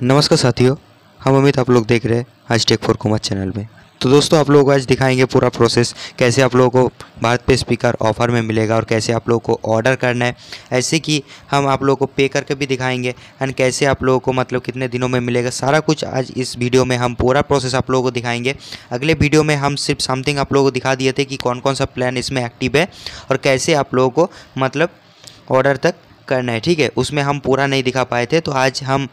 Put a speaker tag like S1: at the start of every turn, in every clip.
S1: नमस्कार साथियों हम अमित आप लोग देख रहे हैं आज टेक फॉर कुमार चैनल में तो दोस्तों आप लोगों को आज दिखाएंगे पूरा प्रोसेस कैसे आप लोगों को भारत पे स्पीकर ऑफ़र में मिलेगा और कैसे आप लोगों को ऑर्डर करना है ऐसे कि हम आप लोगों को पे करके भी दिखाएंगे एंड कैसे आप लोगों को मतलब कितने दिनों में मिलेगा सारा कुछ आज इस वीडियो में हम पूरा प्रोसेस आप लोगों को दिखाएंगे अगले वीडियो में हम सिर्फ समथिंग आप लोगों को दिखा दिए थे कि कौन कौन सा प्लान इसमें एक्टिव है और कैसे आप लोगों को मतलब ऑर्डर तक करना है ठीक है उसमें हम पूरा नहीं दिखा पाए थे तो आज हम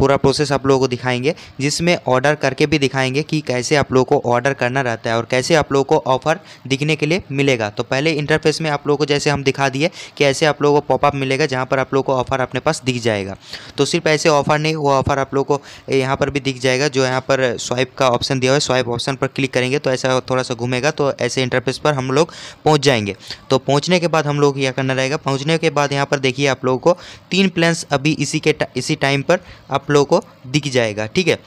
S1: पूरा प्रोसेस आप लोगों को दिखाएंगे जिसमें ऑर्डर करके भी दिखाएंगे कि कैसे आप लोगों को ऑर्डर करना रहता है और कैसे आप लोगों को ऑफर दिखने के लिए मिलेगा तो पहले इंटरफेस में आप लोगों को जैसे हम दिखा दिए कि ऐसे आप लोगों को पॉपअप मिलेगा जहाँ पर आप लोगों को ऑफर अपने पास दिख जाएगा तो सिर्फ ऐसे ऑफर नहीं वो ऑफर आप लोग को यहाँ पर भी दिख जाएगा जो यहाँ पर स्वाइप का ऑप्शन दिया हुआ है स्वाइप ऑप्शन पर क्लिक करेंगे तो ऐसा थोड़ा सा घूमेगा तो ऐसे इंटरफेस पर हम लोग पहुँच जाएंगे तो पहुँचने के बाद हम लोग क्या करना रहेगा पहुँचने के बाद यहाँ पर देखिए आप लोगों को तीन प्लान्स अभी इसी के इसी टाइम पर आप लोगों को दिख जाएगा ठीक है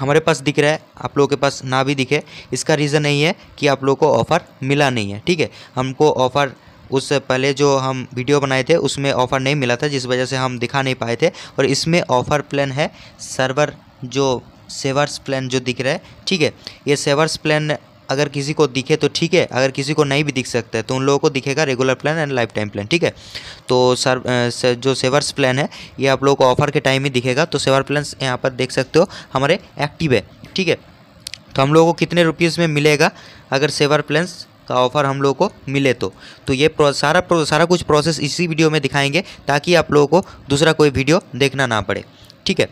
S1: हमारे पास दिख रहा है आप लोगों के पास ना भी दिखे इसका रीज़न यही है कि आप लोगों को ऑफ़र मिला नहीं है ठीक है हमको ऑफ़र उससे पहले जो हम वीडियो बनाए थे उसमें ऑफ़र नहीं मिला था जिस वजह से हम दिखा नहीं पाए थे और इसमें ऑफ़र प्लान है सर्वर जो सेवर्स प्लान जो दिख रहा है ठीक है ये सेवर्स प्लान अगर किसी को दिखे तो ठीक है अगर किसी को नहीं भी दिख सकता है तो उन लोगों को दिखेगा regular plan and lifetime plan ठीक है तो सर जो सेवर्स प्लान है ये आप लोगों को ऑफर के टाइम ही दिखेगा तो सेवर प्लान यहाँ पर देख सकते हो हमारे एक्टिव है ठीक है तो हम लोगों को कितने रुपीज़ में मिलेगा अगर सेवर प्लान का ऑफ़र हम लोगों को मिले तो तो ये प्रो, सारा प्रो, सारा कुछ प्रोसेस इसी वीडियो में दिखाएंगे ताकि आप लोगों को दूसरा कोई वीडियो देखना ना पड़े ठीक है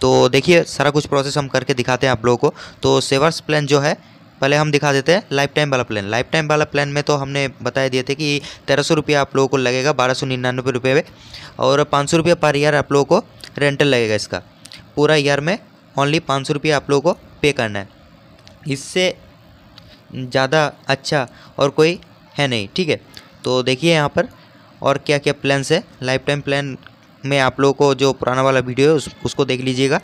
S1: तो देखिए सारा कुछ प्रोसेस हम करके दिखाते हैं आप लोगों को तो सेवर्स प्लान जो है पहले हम दिखा देते हैं लाइफ टाइम वाला प्लान लाइफ टाइम वाला प्लान में तो हमने बताया दिए थे कि तेरह सौ रुपया आप लोगों को लगेगा बारह सौ निन्यानवे रुपये में और पाँच सौ रुपया पर ईयर आप लोगों को रेंटल लगेगा इसका पूरा ईयर में ओनली पाँच सौ रुपया आप लोगों को पे करना है इससे ज़्यादा अच्छा और कोई है नहीं ठीक है तो देखिए यहाँ पर और क्या क्या प्लान्स है लाइफ टाइम प्लान में आप लोगों को जो पुराना वाला वीडियो है उस, उसको देख लीजिएगा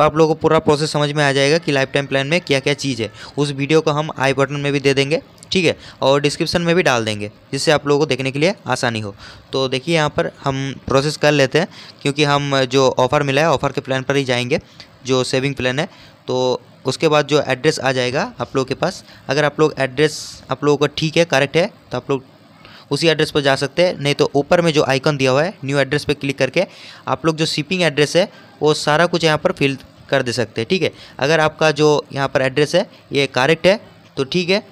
S1: आप लोगों को पूरा प्रोसेस समझ में आ जाएगा कि लाइफ टाइम प्लान में क्या क्या चीज़ है उस वीडियो को हम आई बटन में भी दे देंगे ठीक है और डिस्क्रिप्शन में भी डाल देंगे जिससे आप लोगों को देखने के लिए आसानी हो तो देखिए यहाँ पर हम प्रोसेस कर लेते हैं क्योंकि हम जो ऑफ़र मिला है ऑफ़र के प्लान पर ही जाएंगे जो सेविंग प्लान है तो उसके बाद जो एड्रेस आ जाएगा आप लोगों के पास अगर आप लोग एड्रेस आप लोगों का ठीक है करेक्ट है तो आप लोग उसी एड्रेस पर जा सकते हैं नहीं तो ऊपर में जो आइकन दिया हुआ है न्यू एड्रेस पर क्लिक करके आप लोग जो शिपिंग एड्रेस है वो सारा कुछ यहाँ पर फिल कर दे सकते हैं ठीक है अगर आपका जो यहाँ पर एड्रेस है ये करेक्ट है तो ठीक है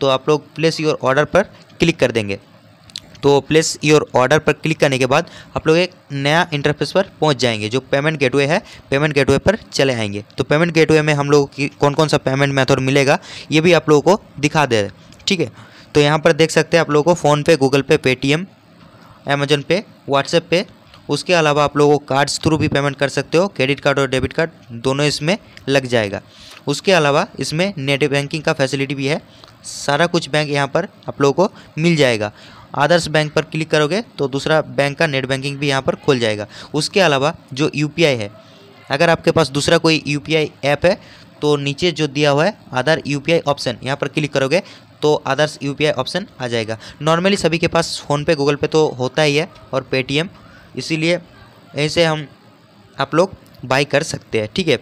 S1: तो आप लोग प्लेस योर ऑर्डर पर क्लिक कर देंगे तो प्लेस योर ऑर्डर पर क्लिक करने के बाद आप लोग एक नया इंटरफेस पर पहुंच जाएंगे जो पेमेंट गेटवे है पेमेंट गेटवे पर चले आएंगे तो पेमेंट गेटवे में हम लोग की कौन कौन सा पेमेंट मेथड मिलेगा ये भी आप लोगों को दिखा दे ठीक है तो यहाँ पर देख सकते हैं आप लोगों को PhonePe Google Pay Paytm Amazon Pay WhatsApp pay उसके अलावा आप लोगों को कार्ड्स थ्रू भी पेमेंट कर सकते हो क्रेडिट कार्ड और डेबिट कार्ड दोनों इसमें लग जाएगा उसके अलावा इसमें नेट बैंकिंग का फैसिलिटी भी है सारा कुछ बैंक यहाँ पर आप लोगों को मिल जाएगा आदर्श बैंक पर क्लिक करोगे तो दूसरा बैंक का नेट बैंकिंग भी यहाँ पर खुल जाएगा उसके अलावा जो यू है अगर आपके पास दूसरा कोई यू ऐप है तो नीचे जो दिया हुआ है आधार यू ऑप्शन यहाँ पर क्लिक करोगे तो अदर्स यू ऑप्शन आ जाएगा नॉर्मली सभी के पास फ़ोनपे गूगल पे तो होता ही है और पेटीएम इसीलिए ऐसे हम आप लोग बाई कर सकते हैं ठीक है